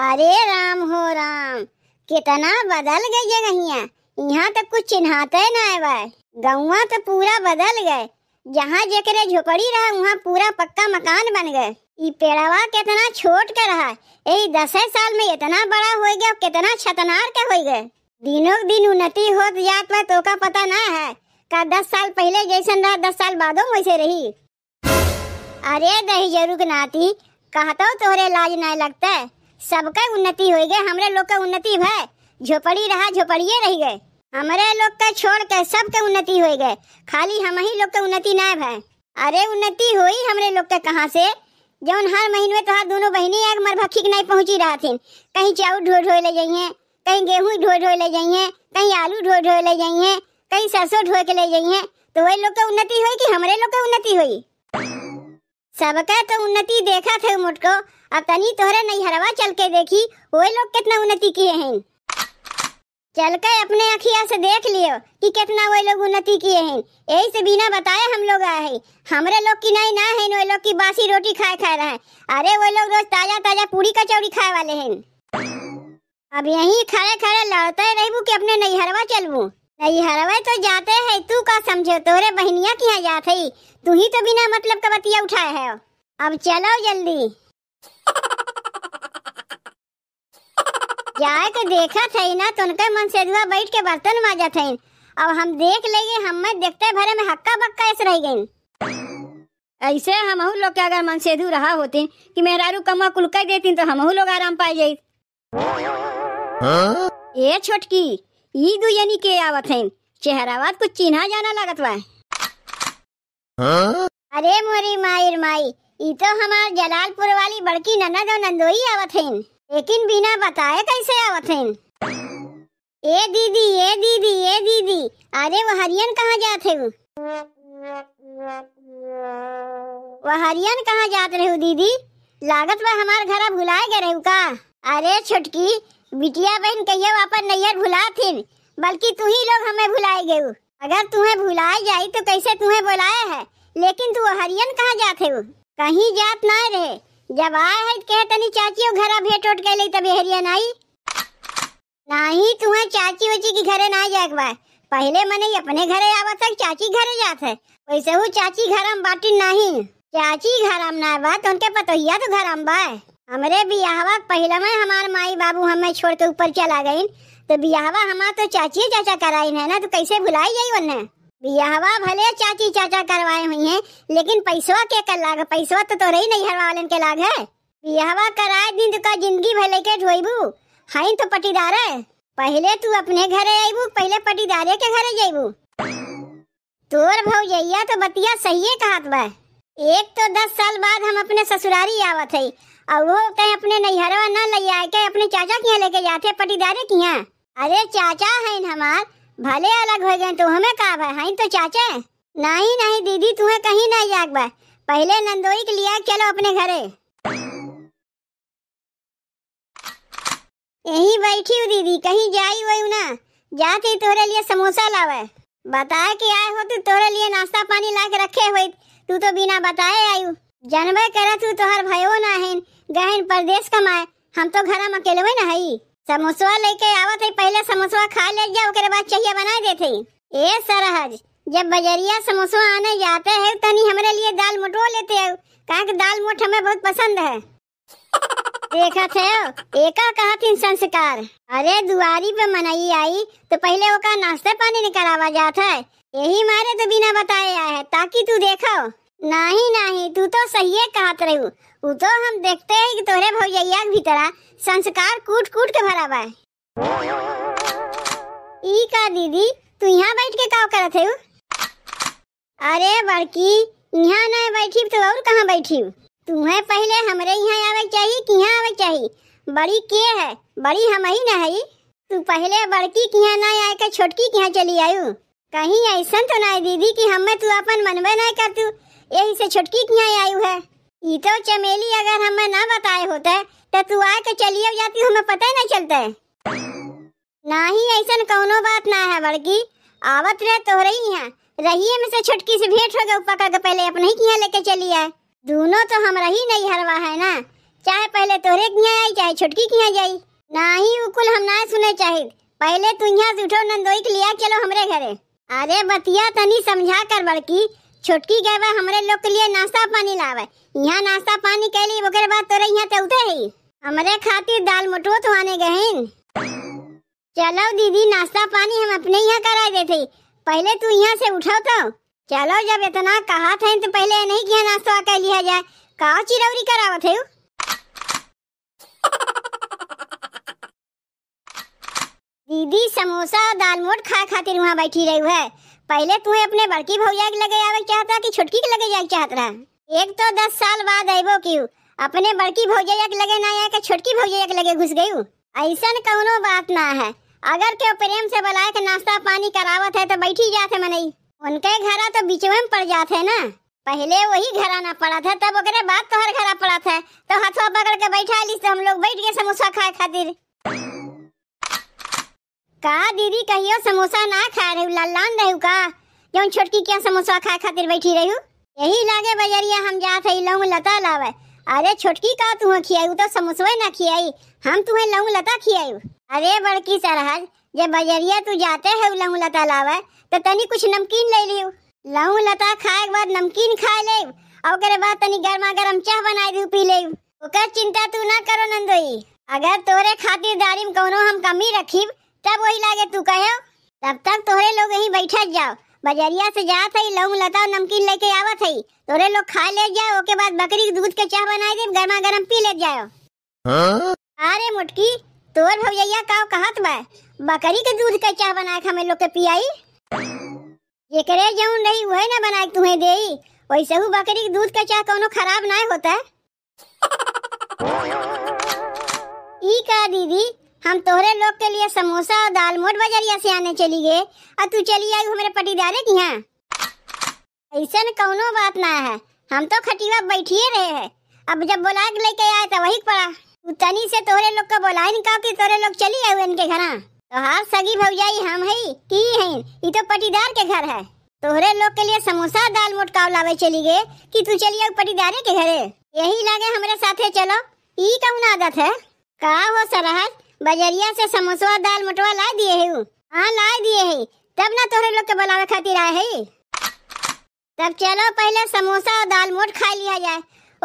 अरे राम हो राम कितना बदल गई है गैया यहाँ तक कुछ चिन्हाते न गुआ तो पूरा बदल गए जहाँ जेकरे झोपड़ी रहा वहाँ पूरा पक्का मकान बन गए पेड़वा कितना छोट के रहा यही दस साल में इतना बड़ा हो गया कितना छतनार के हो गए दिनों दिन उन्नति हो जात में तो का पता ना है का दस साल पहले जैसा रहा दस साल बाद वैसे रही अरे दही जरूर नाती कहतो तोहरे लाज नहीं लगता है सबका उन्नति हो गए हमारे लोग का उन्नति भय झोपड़ी रहा झोपड़िए रह गए हमारे लोग का छोड़ के सबके उन्नति हो गए खाली हम ही लोग का उन्नति ना भय अरे उन्नति हुई हमारे लोग के कहाँ से जौन हर महीने तो हर दोनों बहनी एक मरभखिक नहीं पहुंची रहा थी कहीं चाऊ ढो ढो ले जाइए कहीं गेहूं ढो ढो ले जाइए कहीं आलू ढो ढो ले जाइए कहीं सरसों ढो के ले जाइए तो वही लोग का उन्नति हुई कि हमारे लोग का उन्नति हुई सबका तो उन्नति देखा थे मुटको अब तनी तोहरे नहीं हरवा चल के देखी वो लोग कितना उन्नति किए हैं चल के अपने अखिया से देख लियो कि कितना वो लोग उन्नति किए हैं यही से बिना बताए हम लोग आए हैं हमारे लोग की नहीं ना है वो लोग की बासी रोटी खाए खाए रहे अरे वो लोग रोज ताजा ताजा पूरी कचौड़ी खाए वाले हैं अब यही खड़े खड़े लड़ते रहू कि अपने नैहरवा चलबू हरवे तो जाते है तू का समझो तोरे बहनिया की यहाँ जाते ही तू ही तो बिना मतलब का बतिया उठाए है अब चलो जल्दी जाए के तो देखा थे ना तो उनके मन से दुआ बैठ के बर्तन माजा थे अब हम देख लेंगे हम मैं देखते भरे में हक्का बक्का ऐसे रह गई ऐसे हम लोग के अगर मन से रहा होते कि मेरा रू कमा कुलका देती तो हम लोग आराम पाए जाए ये हाँ? छोटकी ईदू यानी के आवत है चेहरावात कुछ चिन्हा जाना लागत बा हाँ? अरे मोरी मायर माई ई तो हमार जलालपुर वाली बड़की ननद और नंदोई आवत है लेकिन बिना बताए कैसे आवत है ए दीदी ए दीदी ए दीदी अरे वो हरियन कहाँ जात हैं वह हरियन कहाँ जात रहे दीदी लागत बा हमार घर भुलाए गए रहू का अरे छुटकी बिटिया बहन कहियो अपन नैयर भुला थी बल्कि तू ही लोग हमें भुलाए गये अगर तुम्हें भुलाए जाये तो कैसे तुम्हें बुलाया है लेकिन तू हरियन कहाँ जाते हो कहीं जात ना रहे जब आए है तो कहे तनी चाची घर भेंट उठ गई तभी हरियन आई नहीं तुम्हें चाची उची की घरे ना जाए बा पहले मने अपने घरे आवा तक चाची घरे जात है वैसे वो चाची घर हम बाटी नहीं चाची घर हम ना बात तो उनके पतोहिया तो घर हम बा हमरे बियाहवा पहले में हमार माई बाबू हमें छोड़ के ऊपर चला गई तो बियाहवा हमारा तो चाची चाचा कराई है ना तो कैसे भुलाई जाई उन्हें बियाहवा भले चाची चाचा करवाए हुई हैं लेकिन पैसवा के कर लाग पैसवा तो तोरे ही नहीं हर वालन के लाग है बियाहवा कराए दिन तो का जिंदगी भले के ढोईबू है तो पटीदार है पहले तू अपने घर आईबू पहले पटीदारे के घर जाइबू तोर भाव भौजैया तो बतिया सही है कहा एक तो दस साल बाद हम अपने ससुरारी आवत है और वो कहीं अपने नैहरवा न ले आए के अपने चाचा किया लेके जाते पटीदारे किया अरे चाचा है हमार भले अलग हो गए तो हमें का भाई हाँ तो चाचा है नहीं नहीं दीदी तुम्हें कहीं ना जाग बा पहले नंदोई के लिया चलो अपने घरे यही बैठी हूँ दीदी कहीं जाई वही ना जाती तोरे लिए समोसा लावे बताया कि आए हो तो तोरे लिए नाश्ता पानी ला के रखे हुए तू तो बिना बताए आयु जानबे करे तू तोहर भयो ना है गहन परदेश कमाए हम तो घर में अकेले न हई समोसा लेके आवत है पहले समोसा खा ले जा ओकरे बाद चाहिए बना देते ए सरहज जब बजरिया समोसा आने जाते हैं तनी हमरे लिए दाल मोटो लेते हैं काहे के दाल मोट हमें बहुत पसंद है देखा थे एका कहा थी संस्कार अरे दुआरी पे मनाई आई तो पहले वो का नाश्ता पानी निकलावा जाता है यही मारे तो बिना बताए आया है ताकि तू देखो नहीं नहीं तू तो सही कहत रही वो तो हम देखते हैं कि तोरे भैया के तरह संस्कार कूट कूट के भरा हुआ है ई का दीदी तू यहाँ बैठ के का करत है अरे बड़की यहाँ न बैठी तो और कहाँ बैठी तुम्हें पहले हमारे यहाँ आवे चाहिए कि यहाँ आवे चाहिए बड़ी के है बड़ी हम ही न है तू पहले बड़की के यहाँ ना आए के छोटकी के यहाँ चली आयु कहीं ऐसा तो ना दीदी कि हमें तू अपन मनबे ना कर तू यही से छुटकी किया आयु है ये तो चमेली अगर हमें ना बताए होते तो तू आए के तो चलिए जाती तो हमें पता ही ना चलते ना ही ऐसा कोनो बात ना है बड़की आवत रहे तो रही है रही है मैं छुटकी से भेंट हो गए पका के तो पहले अपने ही किया लेके चली आए दोनों तो हम रही नहीं हरवा है ना चाहे पहले तोहरे किया आई चाहे छुटकी किया जाई ना ही उकुल हम ना सुने चाहे पहले तू यहाँ से उठो नंदोई के लिया चलो हमरे घरे अरे बतिया तनी समझा कर बड़की छोटकी गए हमारे लोग के लिए नाश्ता पानी लावे यहाँ नाश्ता पानी के लिए ओकर बाद तो यहाँ तो उतर ही हमारे खातिर दाल मोटो तो आने गए चलो दीदी नाश्ता पानी हम अपने यहाँ करा देते पहले तू यहाँ से उठाओ तो चलो जब इतना कहा था तो पहले नहीं किया नाश्ता कर लिया जाए का चिरौरी करावा थे दीदी समोसा दाल मोट खा खातिर वहाँ बैठी रही है पहले तू अपने बड़की भैया के लगे आवे चाहत रहा कि छोटकी के लगे जाए चाहत रहा एक तो दस साल बाद आबो क्यों अपने बड़की भौजैया के लगे ना आया के छोटकी भौजैया के लगे घुस गयी ऐसा कौनो बात ना है अगर के प्रेम से बुलाए के नाश्ता पानी करावत है तो बैठी जाते मनई उनके घर तो बीच में पड़ जाते है ना पहले वही घर आना पड़ा था तब ओकरे बाद तोहर घर पड़ा था तो हाथों पकड़ के बैठा ली तो हम लोग बैठ गए समोसा खाए खातिर का दीदी कहियो समोसा ना खा रहे लल्लान रहे का जौन छोटकी क्या समोसा खा खातिर बैठी रही यही लागे बजरिया हम जात है लौंग लता लावे अरे छोटकी का तू खियाई तो समोसवे ना खियाई हम तुम्हें लौंग लता खियाई अरे बड़की सरहज जब बजरिया तू जाते है लौंग लता लावे तो तनी कुछ नमकीन ले लियो लौंग लता खाए के बाद नमकीन खा ले और ओकरे बाद तनी गर्मा गर्म चाह बना दू पी ले ओकर चिंता तू ना करो नंदोई अगर तोरे खातिर दारी में कौनो हम कमी रखीब तब वही लागे तू कहे तब तक तोरे लोग यही बैठ जाओ बजरिया से जा है लौंग लता नमकीन लेके आवा है तोरे लोग खा ले जाओ ओके बाद बकरी के दूध के चाय बनाए दे गर्मा गर्म पी ले जाओ हाँ? अरे मुटकी तोर भौजैया का कहत बा बकरी के दूध के चाय बना के हमें लोग के पियाई जेकरे जौन रही वही ना बना के तुम्हें देई वैसे हु बकरी के दूध का चाय कोनो खराब ना होता है ई का दीदी हम तोहरे लोग के लिए समोसा और दाल मोट बजरिया से आने चली गए और तू चली आई हमारे पटीदारे की यहाँ ऐसा कौनो बात ना है हम तो खटीवा बैठिए रहे हैं अब जब बुला के लेके आए तो वही पड़ा तू तनी से तोहरे लोग का बोला ही निकाल की तोहरे लोग चली आये इनके घर हाँ? तो हाँ सगी भौजाई हम है की है ये तो पटीदार के घर है तोहरे लोग के लिए समोसा दाल मोट का लावे चली गए कि तू चली आओ पटीदारे के घरे यही लागे हमारे साथे चलो ई कौन आदत है का हो सरहद बजरिया से समोसा दाल मटवा ला दिए है हाँ ला दिए है तब ना तोरे लोग के बुलावे खातिर आए है तब चलो पहले समोसा और दाल मोट खा लिया जाए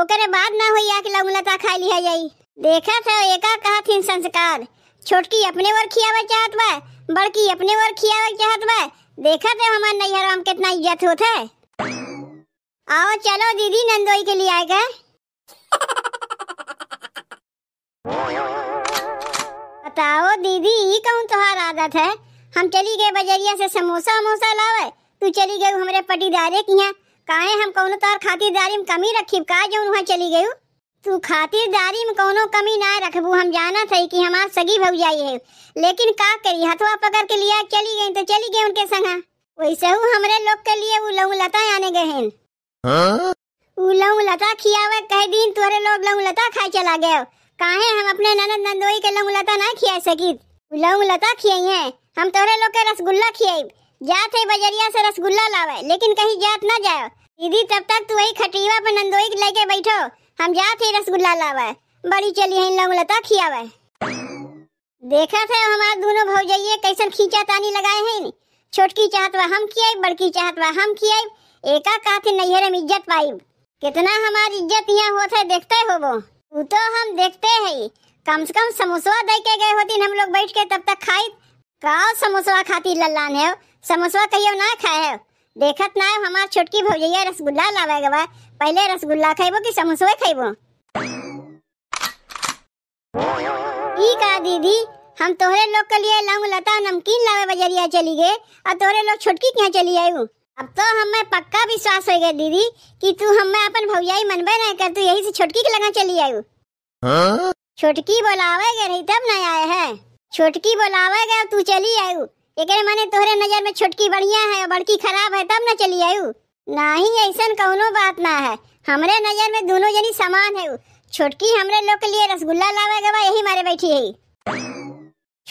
ओकरे बाद ना होई आके लौंगलता खा लिया जाए देखा था एका कहा थी संस्कार छोटकी अपने वर खियावे चाहत बा बड़की अपने वर खियावे चाहत बा देखा था हमार नैहर में कितना इज्जत होत है आओ चलो दीदी नंदोई के लिए आएगा बताओ दीदी ये कौन तुहार आदत है हम चली गए बजरिया से समोसा वमोसा लावे तू चली गई हमारे पटीदारे की यहाँ काहे हम कौन तोहर खातिरदारी में कमी रखी का जो वहाँ चली गयू तू खातिरदारी में कौनो कमी ना रखबू हम जाना था कि हमार सगी भव जाई है लेकिन का करी हथवा पकड़ के लिया चली गई तो चली गई उनके संगा वैसे हूँ हमारे लोग के लिए वो लऊ लता आने गए हैं वो हाँ? लता खियावे कह दिन तुहरे लोग लऊ लता खाए चला गए काहे हम अपने ननद नंदोई के लौंग लता ना खिया सकी लौंग लता खियाई है हम तोरे लोग के रसगुल्ला खियाई जात है बजरिया से रसगुल्ला लावे लेकिन कहीं जात ना जाए दीदी तब तक तू वही खटीवा पर नंदोई के लेके बैठो हम जात है रसगुल्ला लावे बड़ी चली है लौंग लता खियावे देखा था हमारे दोनों भौजाइये कैसन खींचा तानी लगाए हैं छोटकी चाहत वा हम किए बड़की चाहत वा हम किए एका काथे नैहर में इज्जत पाई कितना हमारी इज्जत यहाँ होता है देखते हो वो वो तो हम देखते हैं कम से कम समोसा दे के गए होती हम लोग बैठ के तब तक खाई का समोसा खाती लल्लान है समोसा कहियो ना खाए है देखत ना है हमार छोटकी भौजैया रसगुल्ला लावे बा पहले रसगुल्ला खाइबो कि समोसा खाइबो ई का दीदी हम तोहरे लोग के लिए लंग लता नमकीन लावे बजरिया चली गए और तोहरे लोग छोटकी क्या चली आई आयु अब तो हमें पक्का विश्वास हो गया दीदी कि तू हमें अपन भौयाई मनबे नहीं कर तू यही से छोटकी के लगा चली आयु हाँ? छोटकी बोलावे गए रही तब ना आए है छोटकी बोलावे गए तू चली आयु एक मैंने तोहरे नजर में छोटकी बढ़िया है बड़की खराब है तब न चली आयु ना ही ऐसा कौनो बात ना है हमारे नजर में दोनों जनी समान है छोटकी हमारे लोग के लिए रसगुल्ला लावे गवा यही मारे बैठी है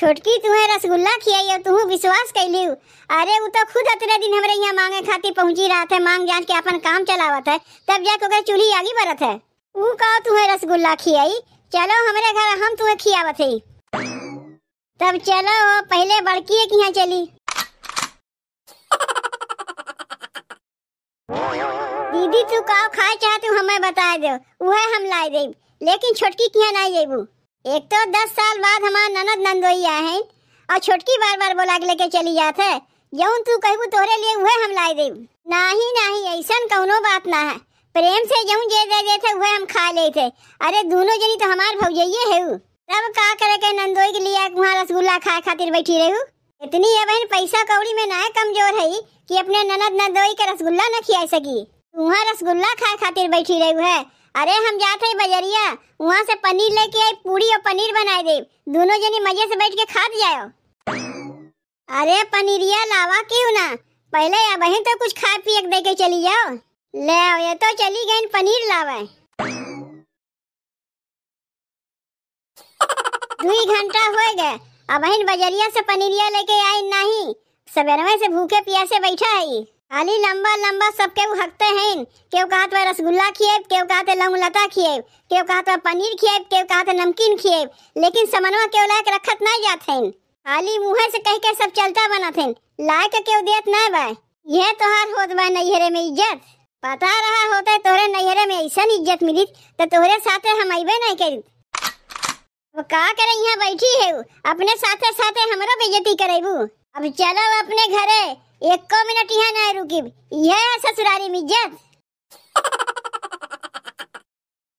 छोटकी तुम्हें रसगुल्ला खियाई और तुहू विश्वास कैली अरे वो तो खुद अतरे दिन हमारे यहाँ मांगे खाती पहुंची रहा था मांग जान के अपन काम चलावत है तब जाके ओकर चूल्ही आगे बरत है वो का तुम्हें रसगुल्ला खियाई चलो हमारे घर हम तुम्हें खियावत है तब चलो पहले बड़की है कि यहाँ चली दीदी तू का खाए चाहे तू तो हमें बता दो वह हम ला दे लेकिन छोटकी किया ना जेबू एक तो दस साल बाद हमार ननद नंदोई आए हैं और छोटकी बार बार बोला के लेके चली जाते है जौन तू कहू तोरे लिए वह हम लाई दे नाही नाही ऐसा कौनो बात ना है प्रेम से जौन जे दे देते वह हम खा थे अरे दोनों जनी तो हमार भौजे है तब का करे के नंदोई के लिए वहाँ रसगुल्ला खाए खातिर बैठी रहू इतनी है बहन पैसा कौड़ी में ना कमजोर है कि अपने ननद नंदोई के रसगुल्ला न खिया सकी वहाँ रसगुल्ला खाए खातिर बैठी रहू है अरे हम जा रहे बजरिया वहाँ से पनीर लेके आई पूरी और पनीर बनाए दे दोनों जने मजे से बैठ के खा जाओ अरे पनीरिया लावा क्यों ना पहले या बहन तो कुछ खा पी दे के चली जाओ ले आओ ये तो चली गई पनीर लावा दो घंटा हो गए अब बजरिया से पनीरिया लेके आई नहीं सवेरे से भूखे प्यासे बैठा है खाली लंबा लंबा सब के हकते हैं के कहत तो है रसगुल्ला खिए के केव कहते तो लमलता खिए के कहत तो है पनीर खिए के कहत है नमकीन खिए लेकिन समनवा के लायक रखत नहीं जात हैं खाली मुंह से कह के सब चलता बनत हैं लायक के देत नहीं बा यह तोहार होत बा नैहरे में इज्जत पता रहा होते तोहरे नैहरे में ऐसा इज्जत मिली तो तोहरे साथे हम अबे नहीं करी वो का करे यहाँ बैठी है अपने साथे साथे हमरो बेइज्जती करेबू अब चलो अपने घरे एक मिनट यहाँ ना रुकी यह ससुरारी में